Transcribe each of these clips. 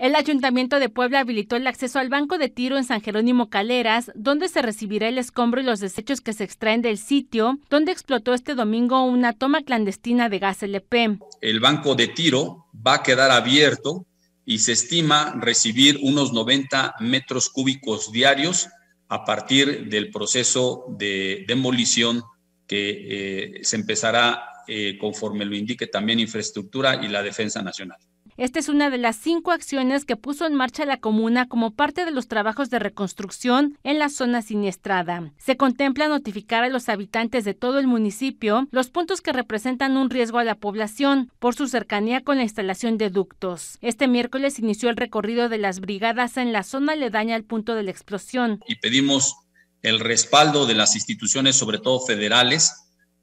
El Ayuntamiento de Puebla habilitó el acceso al banco de tiro en San Jerónimo Caleras, donde se recibirá el escombro y los desechos que se extraen del sitio, donde explotó este domingo una toma clandestina de gas LP. El banco de tiro va a quedar abierto y se estima recibir unos 90 metros cúbicos diarios a partir del proceso de demolición que eh, se empezará eh, conforme lo indique también infraestructura y la defensa nacional. Esta es una de las cinco acciones que puso en marcha la comuna como parte de los trabajos de reconstrucción en la zona siniestrada. Se contempla notificar a los habitantes de todo el municipio los puntos que representan un riesgo a la población por su cercanía con la instalación de ductos. Este miércoles inició el recorrido de las brigadas en la zona aledaña al punto de la explosión. Y pedimos el respaldo de las instituciones, sobre todo federales,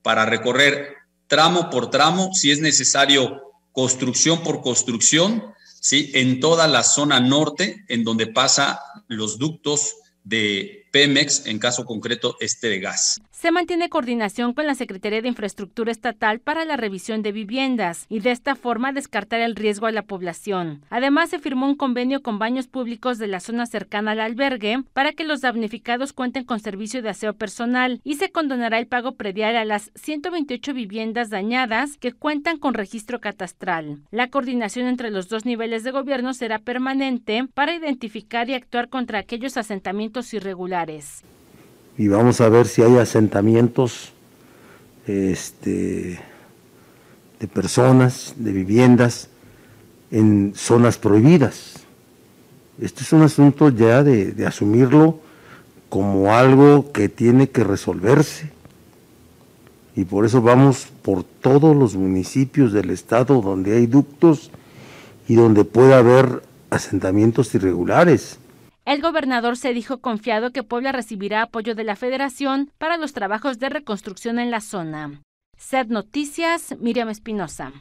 para recorrer tramo por tramo, si es necesario construcción por construcción, ¿sí? En toda la zona norte, en donde pasa los ductos de Pemex, en caso concreto este de gas. Se mantiene coordinación con la Secretaría de Infraestructura Estatal para la revisión de viviendas y de esta forma descartar el riesgo a la población. Además, se firmó un convenio con baños públicos de la zona cercana al albergue para que los damnificados cuenten con servicio de aseo personal y se condonará el pago predial a las 128 viviendas dañadas que cuentan con registro catastral. La coordinación entre los dos niveles de gobierno será permanente para identificar y actuar contra aquellos asentamientos irregulares. Y vamos a ver si hay asentamientos este, de personas, de viviendas en zonas prohibidas. Este es un asunto ya de, de asumirlo como algo que tiene que resolverse. Y por eso vamos por todos los municipios del estado donde hay ductos y donde pueda haber asentamientos irregulares. El gobernador se dijo confiado que Puebla recibirá apoyo de la Federación para los trabajos de reconstrucción en la zona. SED Noticias, Miriam Espinosa.